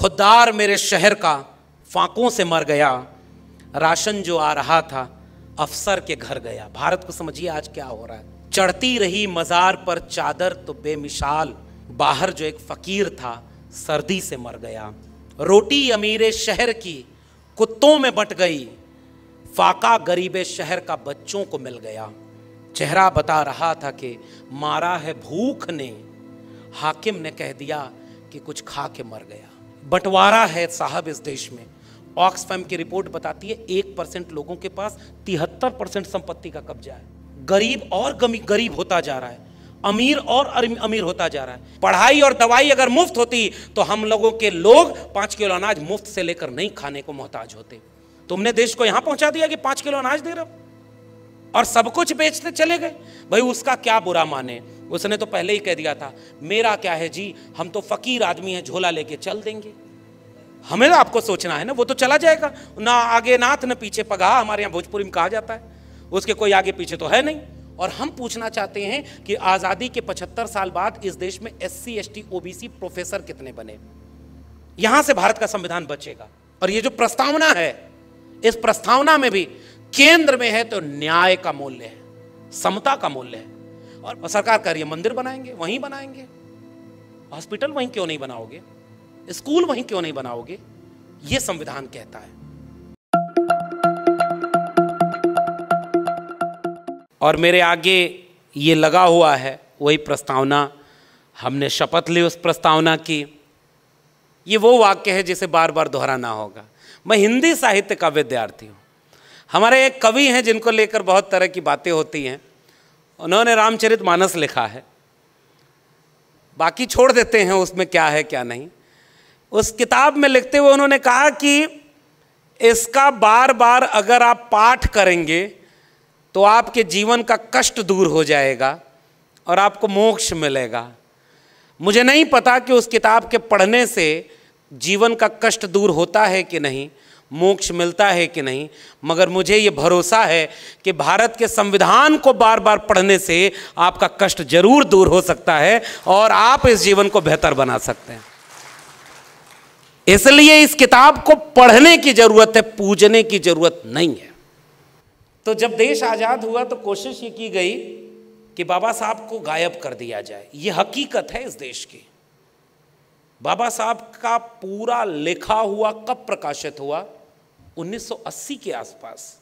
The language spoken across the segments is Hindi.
खुदार मेरे शहर का फांकों से मर गया राशन जो आ रहा था अफसर के घर गया भारत को समझिए आज क्या हो रहा है चढ़ती रही मज़ार पर चादर तो बेमिसाल बाहर जो एक फ़कीर था सर्दी से मर गया रोटी अमीरे शहर की कुत्तों में बट गई फाका गरीबे शहर का बच्चों को मिल गया चेहरा बता रहा था कि मारा है भूख ने हाकिम ने कह दिया कि कुछ खा के मर गया बंटवारा है साहब इस देश में ऑक्सफैम की रिपोर्ट बताती है एक परसेंट लोगों के पास तिहत्तर परसेंट संपत्ति का कब्जा है गरीब और गमी गरीब होता जा रहा है अमीर और अमीर होता जा रहा है पढ़ाई और दवाई अगर मुफ्त होती तो हम लोगों के लोग पांच किलो अनाज मुफ्त से लेकर नहीं खाने को मोहताज होते तुमने देश को यहां पहुंचा दिया कि पांच किलो अनाज दे रहे हो और सब कुछ बेचते चले गए भाई उसका क्या बुरा माने उसने तो पहले ही कह दिया था मेरा क्या है जी हम तो फकीर आदमी है झोला लेके चल देंगे हमें तो आपको सोचना है ना वो तो चला जाएगा ना आगे नाथ ना पीछे पगा हमारे यहाँ भोजपुरी में कहा जाता है उसके कोई आगे पीछे तो है नहीं और हम पूछना चाहते हैं कि आज़ादी के 75 साल बाद इस देश में S C S T OBC professor कितने बने यहां से भारत का संविधान बचेगा और ये जो प्रस्तावना है इस प्रस्तावना में भी केंद्र में है तो न्याय का मूल्य है समता का मूल्य है और सरकार कह रही है मंदिर बनाएंगे वहीं बनाएंगे हॉस्पिटल वहीं क्यों नहीं बनाओगे स्कूल वहीं क्यों नहीं बनाओगे ये संविधान कहता है और मेरे आगे ये लगा हुआ है वही प्रस्तावना हमने शपथ ली उस प्रस्तावना की ये वो वाक्य है जिसे बार बार दोहराना होगा मैं हिंदी साहित्य का विद्यार्थी हूँ हमारे एक कवि हैं जिनको लेकर बहुत तरह की बातें होती हैं उन्होंने रामचरित मानस लिखा है बाकी छोड़ देते हैं उसमें क्या है क्या नहीं उस किताब में लिखते हुए उन्होंने कहा कि इसका बार बार अगर आप पाठ करेंगे तो आपके जीवन का कष्ट दूर हो जाएगा और आपको मोक्ष मिलेगा मुझे नहीं पता कि उस किताब के पढ़ने से जीवन का कष्ट दूर होता है कि नहीं मोक्ष मिलता है कि नहीं मगर मुझे ये भरोसा है कि भारत के संविधान को बार बार पढ़ने से आपका कष्ट जरूर दूर हो सकता है और आप इस जीवन को बेहतर बना सकते हैं इसलिए इस किताब को पढ़ने की ज़रूरत है पूजने की ज़रूरत नहीं है तो जब देश आज़ाद हुआ तो कोशिश ये की गई कि बाबा साहब को गायब कर दिया जाए ये हकीकत है इस देश की बाबा साहब का पूरा लिखा हुआ कब प्रकाशित हुआ 1980 के आसपास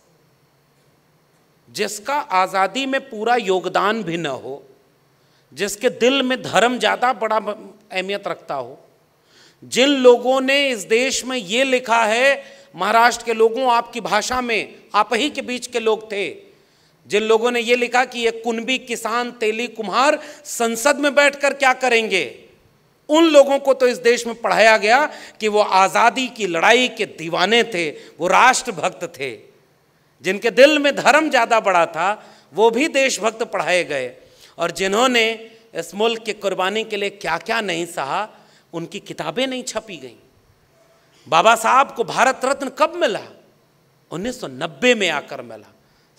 जिसका आज़ादी में पूरा योगदान भी न हो जिसके दिल में धर्म ज़्यादा बड़ा अहमियत रखता हो जिन लोगों ने इस देश में ये लिखा है महाराष्ट्र के लोगों आपकी भाषा में आप ही के बीच के लोग थे जिन लोगों ने ये लिखा कि ये कुनबी किसान तेली कुम्हार संसद में बैठकर क्या करेंगे उन लोगों को तो इस देश में पढ़ाया गया कि वो आज़ादी की लड़ाई के दीवाने थे वो राष्ट्रभक्त थे जिनके दिल में धर्म ज़्यादा बड़ा था वो भी देशभक्त पढ़ाए गए और जिन्होंने इस मुल्क की कुर्बानी के लिए क्या क्या नहीं सहा उनकी किताबें नहीं छपी गईं बाबा साहब को भारत रत्न कब मिला 1990 में आकर मिला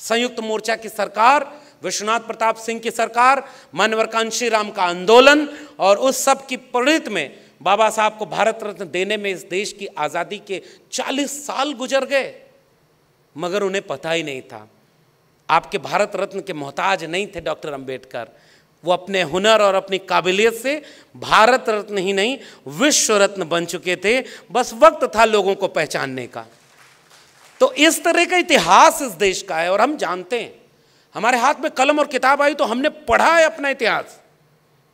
संयुक्त मोर्चा की सरकार विश्वनाथ प्रताप सिंह की सरकार मानवर कांशी राम का आंदोलन और उस सब की प्रणित में बाबा साहब को भारत रत्न देने में इस देश की आज़ादी के 40 साल गुजर गए मगर उन्हें पता ही नहीं था आपके भारत रत्न के मोहताज नहीं थे डॉक्टर अंबेडकर वो अपने हुनर और अपनी काबिलियत से भारत रत्न ही नहीं विश्व रत्न बन चुके थे बस वक्त था लोगों को पहचानने का तो इस तरह का इतिहास इस देश का है और हम जानते हैं हमारे हाथ में कलम और किताब आई तो हमने पढ़ा है अपना इतिहास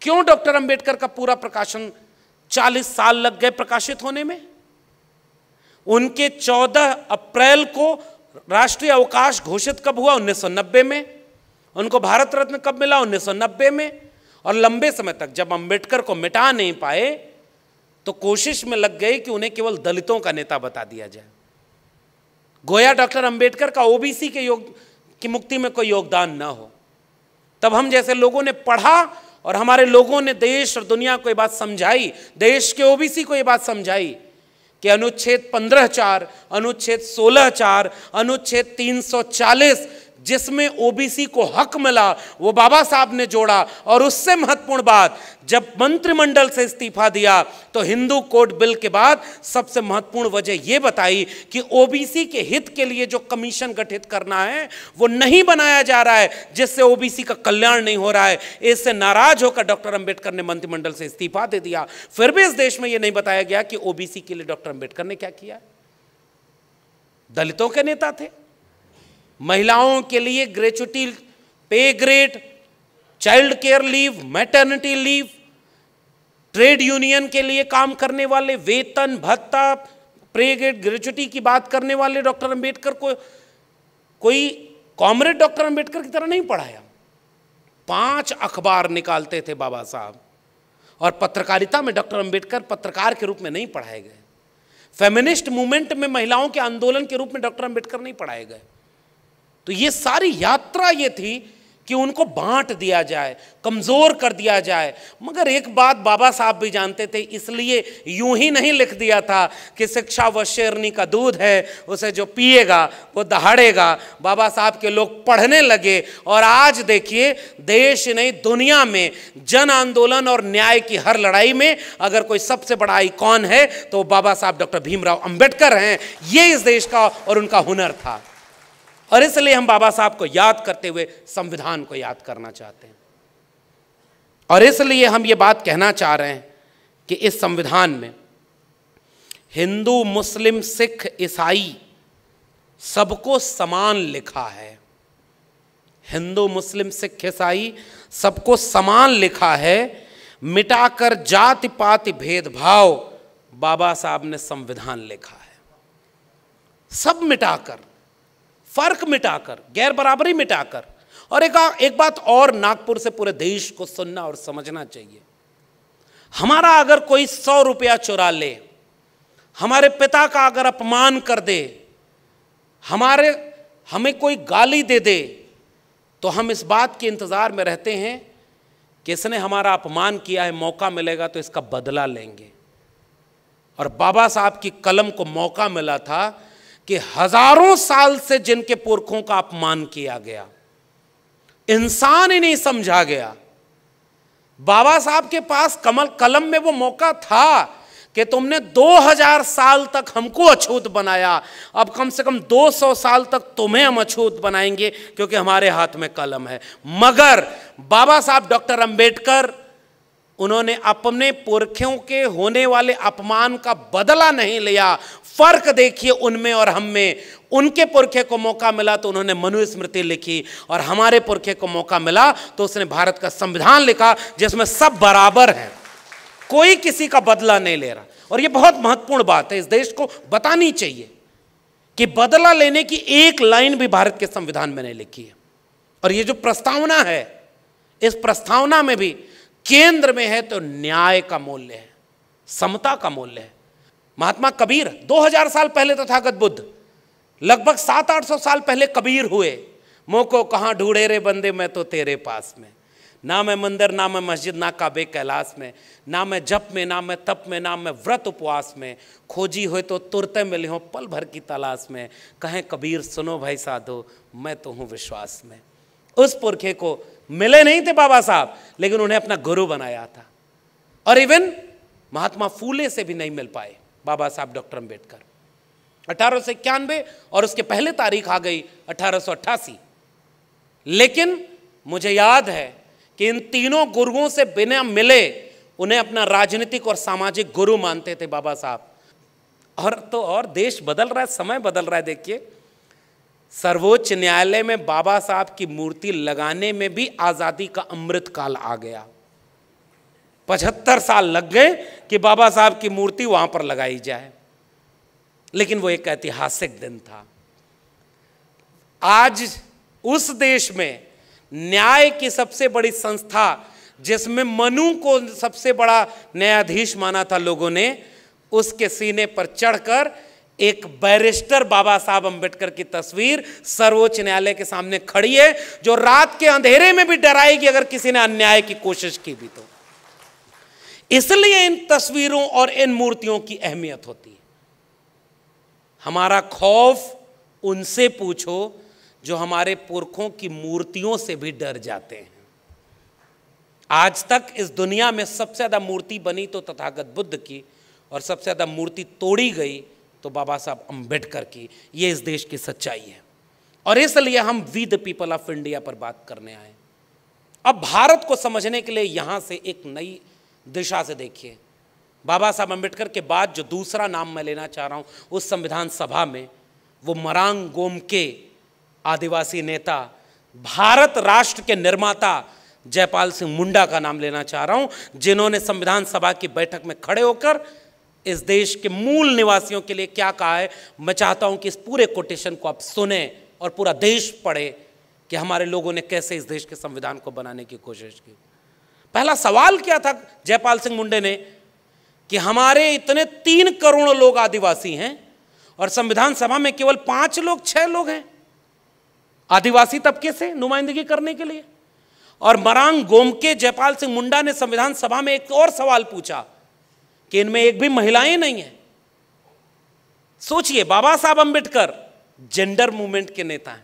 क्यों डॉक्टर अंबेडकर का पूरा प्रकाशन 40 साल लग गए प्रकाशित होने में उनके 14 अप्रैल को राष्ट्रीय अवकाश घोषित कब हुआ उन्नीस में उनको भारत रत्न कब मिला उन्नीस में और लंबे समय तक जब अंबेडकर को मिटा नहीं पाए तो कोशिश में लग गई कि उन्हें केवल दलितों का नेता बता दिया जाए गोया डॉक्टर अंबेडकर का ओबीसी के योग कि मुक्ति में कोई योगदान ना हो तब हम जैसे लोगों ने पढ़ा और हमारे लोगों ने देश और दुनिया को ये बात समझाई देश के ओबीसी को ये बात समझाई कि अनुच्छेद पंद्रह चार अनुच्छेद सोलह चार अनुच्छेद तीन सौ चालीस जिसमें ओबीसी को हक मिला वो बाबा साहब ने जोड़ा और उससे महत्वपूर्ण बात जब मंत्रिमंडल से इस्तीफा दिया तो हिंदू कोड बिल के बाद सबसे महत्वपूर्ण वजह यह बताई कि ओबीसी के हित के लिए जो कमीशन गठित करना है वो नहीं बनाया जा रहा है जिससे ओबीसी का कल्याण नहीं हो रहा है इससे नाराज होकर डॉक्टर अंबेडकर ने मंत्रिमंडल से इस्तीफा दे दिया फिर भी इस देश में यह नहीं बताया गया कि ओबीसी के लिए डॉक्टर अंबेडकर ने क्या किया दलितों के नेता थे महिलाओं के लिए gratuity pay grade child care leave maternity leave trade union के लिए काम करने वाले वेतन भत्ता प्रे ग्रेड ग्रेचुटी की बात करने वाले डॉक्टर अंबेडकर को कोई कॉमरेड डॉक्टर अंबेडकर की तरह नहीं पढ़ाया पांच अखबार निकालते थे बाबा साहब और पत्रकारिता में डॉक्टर अंबेडकर पत्रकार के रूप में नहीं पढ़ाए गए फेमिनिस्ट मूवमेंट में महिलाओं के आंदोलन के रूप में डॉक्टर अंबेडकर नहीं पढ़ाए गए तो ये सारी यात्रा ये थी कि उनको बांट दिया जाए कमज़ोर कर दिया जाए मगर एक बात बाबा साहब भी जानते थे इसलिए यूं ही नहीं लिख दिया था कि शिक्षा व शेरनी का दूध है उसे जो पिएगा वो दहाड़ेगा बाबा साहब के लोग पढ़ने लगे और आज देखिए देश नहीं दुनिया में जन आंदोलन और न्याय की हर लड़ाई में अगर कोई सबसे बड़ा आईकॉन है तो बाबा साहब डॉक्टर भीमराव अम्बेडकर हैं ये इस देश का और उनका हुनर था और इसलिए हम बाबा साहब को याद करते हुए संविधान को याद करना चाहते हैं और इसलिए हम ये बात कहना चाह रहे हैं कि इस संविधान में हिंदू मुस्लिम सिख ईसाई सबको समान लिखा है हिंदू मुस्लिम सिख ईसाई सबको समान लिखा है मिटाकर जाति पाति भेदभाव बाबा साहब ने संविधान लिखा है सब मिटाकर फर्क मिटाकर गैर बराबरी मिटाकर और एक, एक बात और नागपुर से पूरे देश को सुनना और समझना चाहिए हमारा अगर कोई सौ रुपया चुरा ले हमारे पिता का अगर अपमान कर दे हमारे हमें कोई गाली दे दे तो हम इस बात के इंतज़ार में रहते हैं कि इसने हमारा अपमान किया है मौका मिलेगा तो इसका बदला लेंगे और बाबा साहब की कलम को मौका मिला था कि हजारों साल से जिनके पुरखों का अपमान किया गया इंसान ही नहीं समझा गया बाबा साहब के पास कमल कलम में वो मौका था कि तुमने 2000 साल तक हमको अछूत बनाया अब कम से कम 200 साल तक तुम्हें हम अछूत बनाएंगे क्योंकि हमारे हाथ में कलम है मगर बाबा साहब डॉक्टर अंबेडकर उन्होंने अपने पुरखों के होने वाले अपमान का बदला नहीं लिया फर्क देखिए उनमें और हम में उनके पुरखे को मौका मिला तो उन्होंने मनुस्मृति लिखी और हमारे पुरखे को मौका मिला तो उसने भारत का संविधान लिखा जिसमें सब बराबर हैं कोई किसी का बदला नहीं ले रहा और यह बहुत महत्वपूर्ण बात है इस देश को बतानी चाहिए कि बदला लेने की एक लाइन भी भारत के संविधान में नहीं लिखी है और ये जो प्रस्तावना है इस प्रस्तावना में भी केंद्र में है तो न्याय का मूल्य है समता का मूल्य है महात्मा कबीर 2000 साल पहले तो था बुद्ध लगभग सात आठ सौ साल पहले कबीर हुए मोको कहाँ ढूंढे रे बंदे मैं तो तेरे पास में ना मैं मंदिर ना मैं मस्जिद ना काबे कैलाश में ना मैं जप में ना मैं तप में ना मैं व्रत उपवास में खोजी हो तो तुरते में हो पल भर की तलाश में कहें कबीर सुनो भाई साधो मैं तो हूँ विश्वास में उस पुरखे को मिले नहीं थे बाबा साहब लेकिन उन्हें अपना गुरु बनाया था और इवन महात्मा फूले से भी नहीं मिल पाए बाबा साहब डॉक्टर अंबेडकर अठारह इक्यानवे और उसके पहले तारीख आ गई अठारह लेकिन मुझे याद है कि इन तीनों गुरुओं से बिना मिले उन्हें अपना राजनीतिक और सामाजिक गुरु मानते थे बाबा साहब और तो और देश बदल रहा है समय बदल रहा है देखिए सर्वोच्च न्यायालय में बाबा साहब की मूर्ति लगाने में भी आज़ादी का अमृत काल आ गया पचहत्तर साल लग गए कि बाबा साहब की मूर्ति वहां पर लगाई जाए लेकिन वो एक ऐतिहासिक दिन था आज उस देश में न्याय की सबसे बड़ी संस्था जिसमें मनु को सबसे बड़ा न्यायाधीश माना था लोगों ने उसके सीने पर चढ़कर एक बैरिस्टर बाबा साहब अंबेडकर की तस्वीर सर्वोच्च न्यायालय के सामने खड़ी है जो रात के अंधेरे में भी डराएगी अगर किसी ने अन्याय की कोशिश की भी तो इसलिए इन तस्वीरों और इन मूर्तियों की अहमियत होती है हमारा खौफ उनसे पूछो जो हमारे पुरखों की मूर्तियों से भी डर जाते हैं आज तक इस दुनिया में सबसे ज़्यादा मूर्ति बनी तो तथागत बुद्ध की और सबसे ज़्यादा मूर्ति तोड़ी गई तो बाबा साहब अम्बेडकर की ये इस देश की सच्चाई है और इसलिए हम we the people of India पर बात करने आए अब भारत को समझने के लिए यहाँ से एक नई दिशा से देखिए बाबा साहब अम्बेडकर के बाद जो दूसरा नाम मैं लेना चाह रहा हूँ उस संविधान सभा में वो मरांग गोम के आदिवासी नेता भारत राष्ट्र के निर्माता जयपाल सिंह मुंडा का नाम लेना चाह रहा हूँ जिन्होंने संविधान सभा की बैठक में खड़े होकर इस देश के मूल निवासियों के लिए क्या कहा है मैं चाहता हूं कि इस पूरे कोटेशन को आप सुने और पूरा देश पढ़े कि हमारे लोगों ने कैसे इस देश के संविधान को बनाने की कोशिश की पहला सवाल क्या था जयपाल सिंह मुंडे ने कि हमारे इतने तीन करोड़ लोग आदिवासी हैं और संविधान सभा में केवल पांच लोग छह लोग हैं आदिवासी तबके से नुमाइंदगी करने के लिए और मरांग गोमके जयपाल सिंह मुंडा ने संविधान सभा में एक और सवाल पूछा कि इनमें एक भी महिलाएं नहीं है सोचिए बाबा साहब अंबेडकर जेंडर मूवमेंट के नेता हैं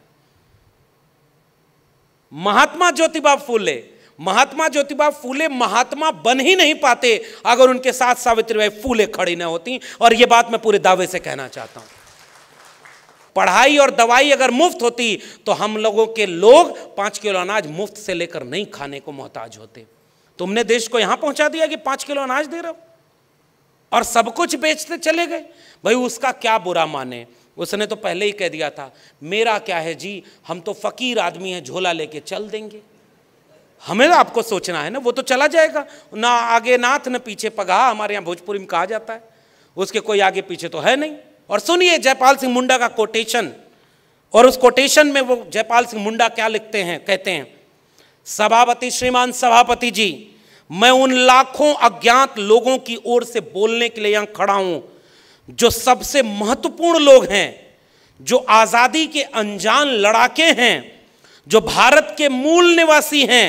महात्मा ज्योतिबा फूले महात्मा ज्योतिबा फूले महात्मा बन ही नहीं पाते अगर उनके साथ सावित्रीबाई फूले खड़ी ना होती और यह बात मैं पूरे दावे से कहना चाहता हूं पढ़ाई और दवाई अगर मुफ्त होती तो हम लोगों के लोग पांच किलो अनाज मुफ्त से लेकर नहीं खाने को मोहताज होते तुमने देश को यहां पहुंचा दिया कि पांच किलो अनाज दे रहे हो और सब कुछ बेचते चले गए भाई उसका क्या बुरा माने उसने तो पहले ही कह दिया था मेरा क्या है जी हम तो फ़कीर आदमी हैं झोला लेके चल देंगे हमें तो आपको सोचना है ना वो तो चला जाएगा ना आगे नाथ ना पीछे पगहा हमारे यहाँ भोजपुरी में कहा जाता है उसके कोई आगे पीछे तो है नहीं और सुनिए जयपाल सिंह मुंडा का कोटेशन और उस कोटेशन में वो जयपाल सिंह मुंडा क्या लिखते हैं कहते हैं सभापति श्रीमान सभापति जी मैं उन लाखों अज्ञात लोगों की ओर से बोलने के लिए यहां खड़ा हूं जो सबसे महत्वपूर्ण लोग हैं जो आज़ादी के अनजान लड़ाके हैं जो भारत के मूल निवासी हैं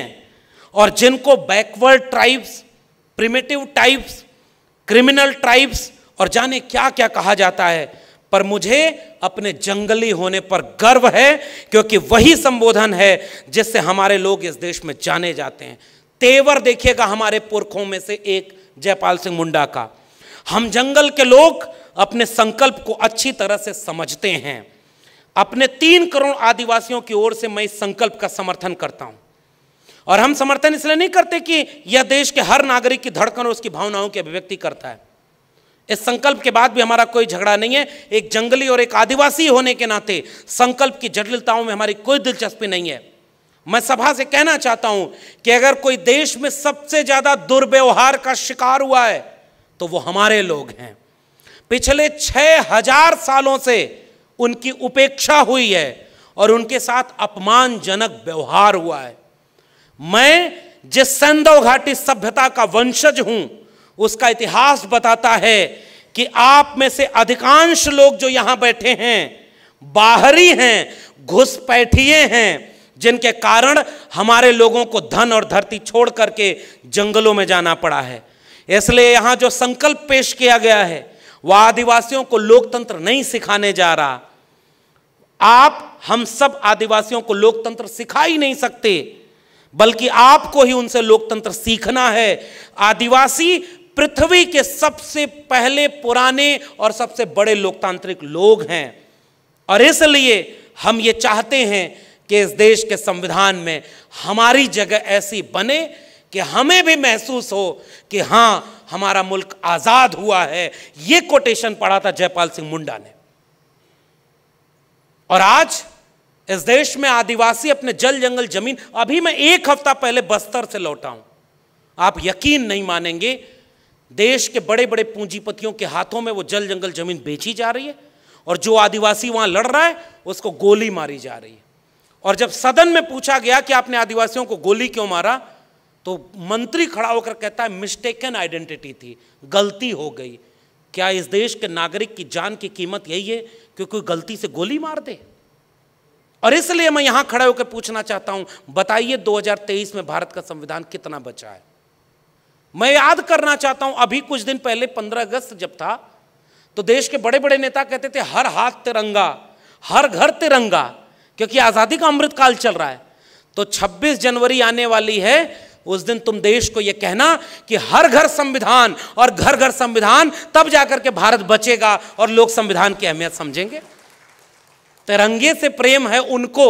और जिनको backward tribes primitive types criminal tribes और जाने क्या क्या कहा जाता है पर मुझे अपने जंगली होने पर गर्व है क्योंकि वही संबोधन है जिससे हमारे लोग इस देश में जाने जाते हैं तेवर देखिएगा हमारे पुरखों में से एक जयपाल सिंह मुंडा का हम जंगल के लोग अपने संकल्प को अच्छी तरह से समझते हैं अपने तीन करोड़ आदिवासियों की ओर से मैं इस संकल्प का समर्थन करता हूं और हम समर्थन इसलिए नहीं करते कि यह देश के हर नागरिक की धड़कन और उसकी भावनाओं की अभिव्यक्ति करता है इस संकल्प के बाद भी हमारा कोई झगड़ा नहीं है एक जंगली और एक आदिवासी होने के नाते संकल्प की जटिलताओं में हमारी कोई दिलचस्पी नहीं है मैं सभा से कहना चाहता हूं कि अगर कोई देश में सबसे ज्यादा दुर्व्यवहार का शिकार हुआ है तो वो हमारे लोग हैं पिछले छह हजार सालों से उनकी उपेक्षा हुई है और उनके साथ अपमानजनक व्यवहार हुआ है मैं जिस संदो घाटी सभ्यता का वंशज हूं उसका इतिहास बताता है कि आप में से अधिकांश लोग जो यहां बैठे हैं बाहरी हैं घुसपैठिए हैं जिनके कारण हमारे लोगों को धन और धरती छोड़ करके जंगलों में जाना पड़ा है इसलिए यहाँ जो संकल्प पेश किया गया है वह आदिवासियों को लोकतंत्र नहीं सिखाने जा रहा आप हम सब आदिवासियों को लोकतंत्र सिखा ही नहीं सकते बल्कि आपको ही उनसे लोकतंत्र सीखना है आदिवासी पृथ्वी के सबसे पहले पुराने और सबसे बड़े लोकतांत्रिक लोग हैं और इसलिए हम ये चाहते हैं कि इस देश के संविधान में हमारी जगह ऐसी बने कि हमें भी महसूस हो कि हाँ हमारा मुल्क आज़ाद हुआ है ये कोटेशन पढ़ा था जयपाल सिंह मुंडा ने और आज इस देश में आदिवासी अपने जल जंगल जमीन अभी मैं एक हफ्ता पहले बस्तर से लौटा हूं आप यकीन नहीं मानेंगे देश के बड़े बड़े पूंजीपतियों के हाथों में वो जल जंगल जमीन बेची जा रही है और जो आदिवासी वहां लड़ रहा है उसको गोली मारी जा रही है और जब सदन में पूछा गया कि आपने आदिवासियों को गोली क्यों मारा तो मंत्री खड़ा होकर कहता है मिस्टेकन आइडेंटिटी थी गलती हो गई क्या इस देश के नागरिक की जान की कीमत यही है कि कोई गलती से गोली मार दे और इसलिए मैं यहां खड़ा होकर पूछना चाहता हूं बताइए 2023 में भारत का संविधान कितना बचा है मैं याद करना चाहता हूं अभी कुछ दिन पहले 15 अगस्त जब था तो देश के बड़े बड़े नेता कहते थे हर हाथ तिरंगा हर घर तिरंगा क्योंकि आज़ादी का अमृतकाल चल रहा है तो 26 जनवरी आने वाली है उस दिन तुम देश को यह कहना कि हर घर संविधान और घर घर संविधान तब जाकर के भारत बचेगा और लोग संविधान की अहमियत समझेंगे तिरंगे से प्रेम है उनको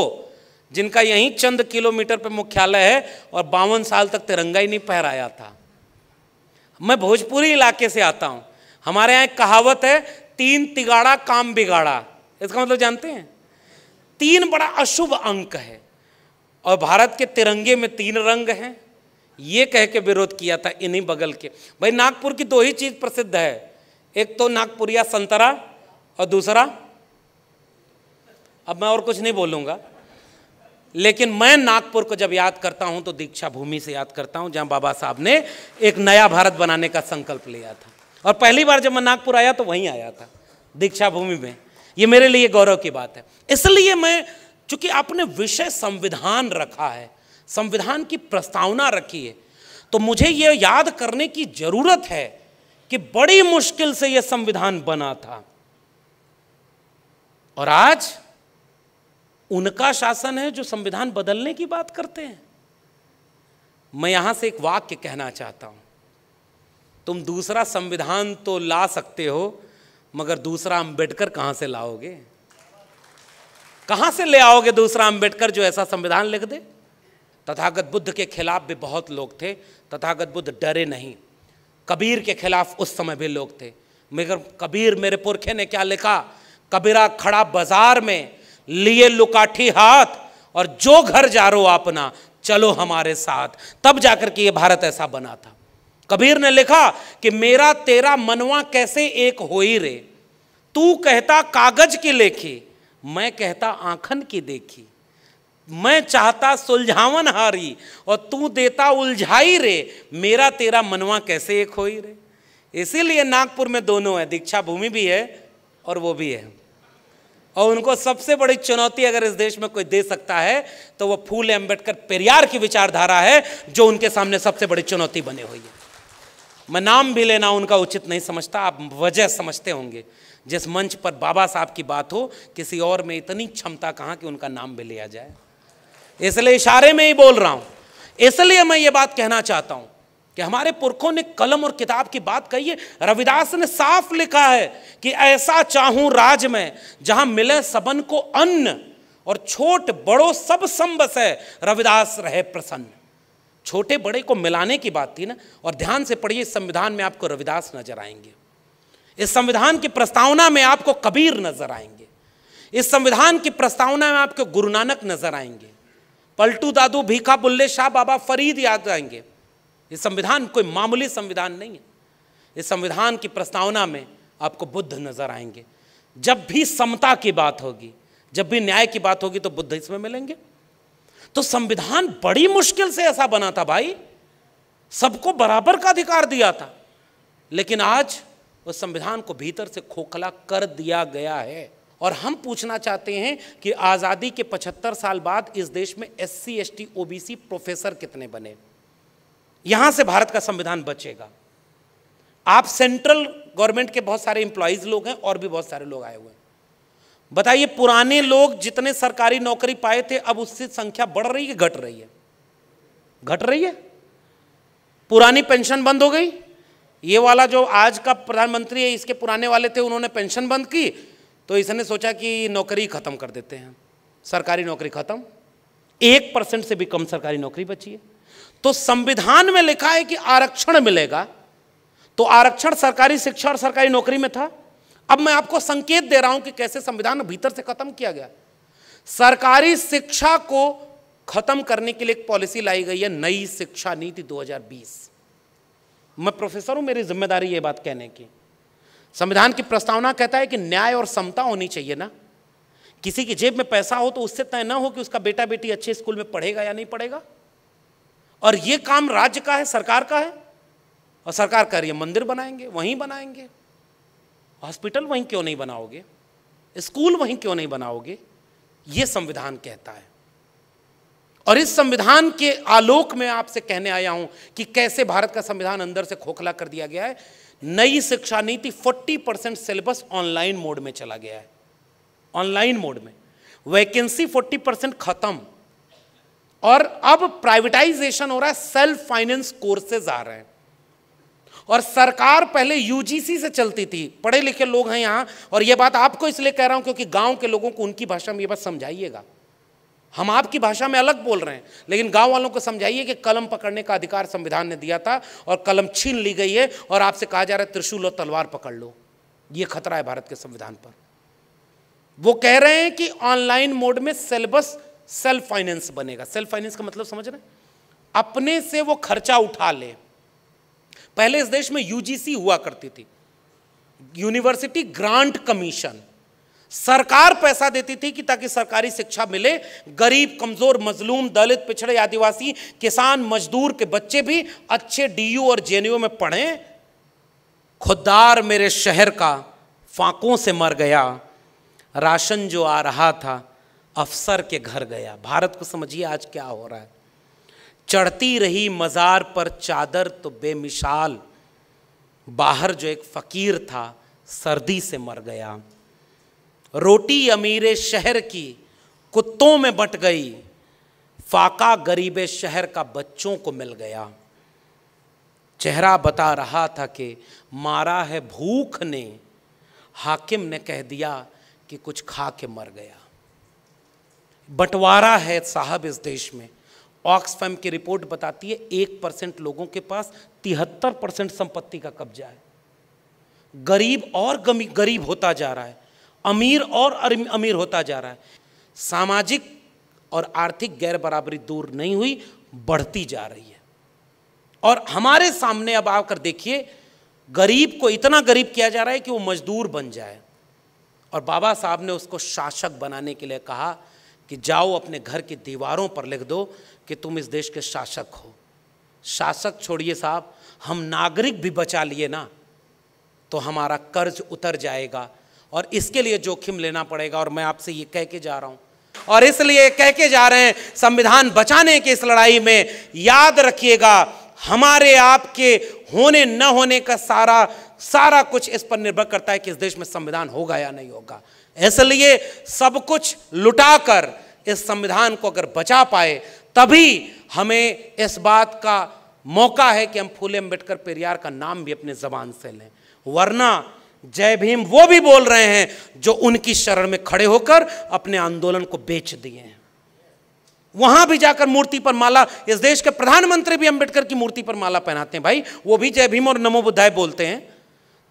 जिनका यहीं चंद किलोमीटर पर मुख्यालय है और बावन साल तक तिरंगा ही नहीं पहराया था मैं भोजपुरी इलाके से आता हूं हमारे यहां एक कहावत है तीन तिगाड़ा काम बिगाड़ा इसका मतलब जानते हैं तीन बड़ा अशुभ अंक है और भारत के तिरंगे में तीन रंग हैं ये कह के विरोध किया था इन्हीं बगल के भाई नागपुर की दो ही चीज़ प्रसिद्ध है एक तो नागपुरिया संतरा और दूसरा अब मैं और कुछ नहीं बोलूँगा लेकिन मैं नागपुर को जब याद करता हूँ तो दीक्षा भूमि से याद करता हूँ जहाँ बाबा साहब ने एक नया भारत बनाने का संकल्प लिया था और पहली बार जब मैं नागपुर आया तो वहीं आया था दीक्षा भूमि में ये मेरे लिए गौरव की बात है इसलिए मैं चूंकि आपने विषय संविधान रखा है संविधान की प्रस्तावना रखी है तो मुझे यह याद करने की जरूरत है कि बड़ी मुश्किल से यह संविधान बना था और आज उनका शासन है जो संविधान बदलने की बात करते हैं मैं यहां से एक वाक्य कहना चाहता हूं तुम दूसरा संविधान तो ला सकते हो मगर दूसरा अंबेडकर कहाँ से लाओगे कहाँ से ले आओगे दूसरा अंबेडकर जो ऐसा संविधान लिख दे तथागत बुद्ध के खिलाफ भी बहुत लोग थे तथागत बुद्ध डरे नहीं कबीर के खिलाफ उस समय भी लोग थे मगर कबीर मेरे पुरखे ने क्या लिखा कबीरा खड़ा बाजार में लिए लुकाठी हाथ और जो घर जा रो अपना चलो हमारे साथ तब जाकर के ये भारत ऐसा बना था कबीर ने लिखा कि मेरा तेरा मनवा कैसे एक हो ही रे तू कहता कागज की लेखी मैं कहता आंखन की देखी मैं चाहता सुलझावन हारी और तू देता उलझाई रे मेरा तेरा मनवा कैसे एक हो ही रे इसीलिए नागपुर में दोनों है दीक्षा भूमि भी है और वो भी है और उनको सबसे बड़ी चुनौती अगर इस देश में कोई दे सकता है तो वह फूले अम्बेडकर पेरियार की विचारधारा है जो उनके सामने सबसे बड़ी चुनौती बनी हुई है मैं नाम भी लेना उनका उचित नहीं समझता आप वजह समझते होंगे जिस मंच पर बाबा साहब की बात हो किसी और में इतनी क्षमता कहाँ कि उनका नाम भी लिया जाए इसलिए इशारे में ही बोल रहा हूँ इसलिए मैं ये बात कहना चाहता हूँ कि हमारे पुरखों ने कलम और किताब की बात कही है रविदास ने साफ लिखा है कि ऐसा चाहूं राज में जहां मिले सबन को अन्न और छोट बड़ो सब संबस है रविदास रहे प्रसन्न छोटे बड़े को मिलाने की बात थी ना और ध्यान से पढ़िए इस संविधान में आपको रविदास नजर आएंगे इस संविधान की प्रस्तावना में आपको कबीर नजर आएंगे इस संविधान की प्रस्तावना में आपको गुरु नानक नजर आएंगे पलटू दादू भीखा बुल्ले शाह बाबा फरीद याद आएंगे ये संविधान कोई मामूली संविधान नहीं है इस संविधान की प्रस्तावना में आपको बुद्ध नजर आएंगे जब भी समता की बात होगी जब भी न्याय की बात होगी तो बुद्ध इसमें मिलेंगे तो संविधान बड़ी मुश्किल से ऐसा बना था भाई सबको बराबर का अधिकार दिया था लेकिन आज उस संविधान को भीतर से खोखला कर दिया गया है और हम पूछना चाहते हैं कि आज़ादी के 75 साल बाद इस देश में S C S T O B C professor कितने बने यहाँ से भारत का संविधान बचेगा आप सेंट्रल गवर्नमेंट के बहुत सारे इंप्लॉयज़ लोग हैं और भी बहुत सारे लोग आए हुए हैं बताइए पुराने लोग जितने सरकारी नौकरी पाए थे अब उससे संख्या बढ़ रही है घट रही है घट रही है पुरानी पेंशन बंद हो गई ये वाला जो आज का प्रधानमंत्री है इसके पुराने वाले थे उन्होंने पेंशन बंद की तो इसने सोचा कि नौकरी खत्म कर देते हैं सरकारी नौकरी खत्म एक परसेंट से भी कम सरकारी नौकरी बची है तो संविधान में लिखा है कि आरक्षण मिलेगा तो आरक्षण सरकारी शिक्षा और सरकारी नौकरी में था अब मैं आपको संकेत दे रहा हूं कि कैसे संविधान भीतर से खत्म किया गया सरकारी शिक्षा को खत्म करने के लिए एक पॉलिसी लाई गई है नई शिक्षा नीति 2020 मैं प्रोफेसर हूं मेरी जिम्मेदारी यह बात कहने की संविधान की प्रस्तावना कहता है कि न्याय और समता होनी चाहिए ना किसी की जेब में पैसा हो तो उससे तय ना हो कि उसका बेटा बेटी अच्छे स्कूल में पढ़ेगा या नहीं पढ़ेगा और यह काम राज्य का है सरकार का है और सरकार कह रही है मंदिर बनाएंगे वहीं बनाएंगे हॉस्पिटल वहीं क्यों नहीं बनाओगे स्कूल वहीं क्यों नहीं बनाओगे ये संविधान कहता है और इस संविधान के आलोक में आपसे कहने आया हूं कि कैसे भारत का संविधान अंदर से खोखला कर दिया गया है नई शिक्षा नीति 40 परसेंट सिलेबस ऑनलाइन मोड में चला गया है ऑनलाइन मोड में वैकेंसी 40 परसेंट खत्म और अब प्राइवेटाइजेशन हो रहा है सेल्फ फाइनेंस कोर्सेज आ रहे हैं और सरकार पहले यूजीसी से चलती थी पढ़े लिखे लोग हैं यहाँ और ये बात आपको इसलिए कह रहा हूँ क्योंकि गांव के लोगों को उनकी भाषा में ये बात समझाइएगा हम आपकी भाषा में अलग बोल रहे हैं लेकिन गांव वालों को समझाइए कि कलम पकड़ने का अधिकार संविधान ने दिया था और कलम छीन ली गई है और आपसे कहा जा रहा है त्रिशूल और तलवार पकड़ लो ये खतरा है भारत के संविधान पर वो कह रहे हैं कि ऑनलाइन मोड में सिलेबस सेल्फ फाइनेंस बनेगा सेल्फ फाइनेंस का मतलब समझ रहे हैं अपने से वो खर्चा उठा ले पहले इस देश में यूजीसी हुआ करती थी यूनिवर्सिटी ग्रांट कमीशन सरकार पैसा देती थी कि ताकि सरकारी शिक्षा मिले गरीब कमजोर मजलूम दलित पिछड़े आदिवासी किसान मजदूर के बच्चे भी अच्छे डीयू और जेएनयू में पढ़ें खुदार मेरे शहर का फांकों से मर गया राशन जो आ रहा था अफसर के घर गया भारत को समझिए आज क्या हो रहा है चढ़ती रही मज़ार पर चादर तो बेमिसाल बाहर जो एक फ़कीर था सर्दी से मर गया रोटी अमीर शहर की कुत्तों में बट गई फाका गरीब शहर का बच्चों को मिल गया चेहरा बता रहा था कि मारा है भूख ने हाकिम ने कह दिया कि कुछ खा के मर गया बंटवारा है साहब इस देश में ऑक्सफैम की रिपोर्ट बताती है एक परसेंट लोगों के पास तिहत्तर परसेंट संपत्ति का कब्जा है गरीब और गरीब होता जा रहा है अमीर और अमीर होता जा रहा है सामाजिक और आर्थिक गैर बराबरी दूर नहीं हुई बढ़ती जा रही है और हमारे सामने अब आकर देखिए गरीब को इतना गरीब किया जा रहा है कि वो मजदूर बन जाए और बाबा साहब ने उसको शासक बनाने के लिए कहा कि जाओ अपने घर की दीवारों पर लिख दो कि तुम इस देश के शासक हो शासक छोड़िए साहब हम नागरिक भी बचा लिए ना तो हमारा कर्ज उतर जाएगा और इसके लिए जोखिम लेना पड़ेगा और मैं आपसे ये कह के जा रहा हूँ और इसलिए कह के जा रहे हैं संविधान बचाने की इस लड़ाई में याद रखिएगा हमारे आपके होने न होने का सारा सारा कुछ इस पर निर्भर करता है कि इस देश में संविधान होगा या नहीं होगा इसलिए सब कुछ लुटाकर इस संविधान को अगर बचा पाए तभी हमें इस बात का मौका है कि हम फूले अम्बेडकर पेरियार का नाम भी अपने जबान से लें वरना जय भीम वो भी बोल रहे हैं जो उनकी शरण में खड़े होकर अपने आंदोलन को बेच दिए हैं वहां भी जाकर मूर्ति पर माला इस देश के प्रधानमंत्री भी अंबेडकर की मूर्ति पर माला पहनाते हैं भाई वो भी जय भीम और नमो बुद्धाय बोलते हैं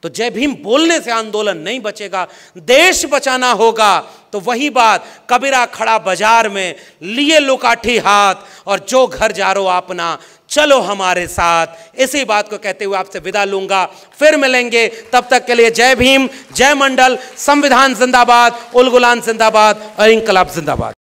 तो जय भीम बोलने से आंदोलन नहीं बचेगा देश बचाना होगा तो वही बात कबीरा खड़ा बाजार में लिए लुकाठी हाथ और जो घर जा रो अपना चलो हमारे साथ इसी बात को कहते हुए आपसे विदा लूंगा फिर मिलेंगे तब तक के लिए जय भीम जय मंडल संविधान जिंदाबाद उलगुलान जिंदाबाद और इनकलाब जिंदाबाद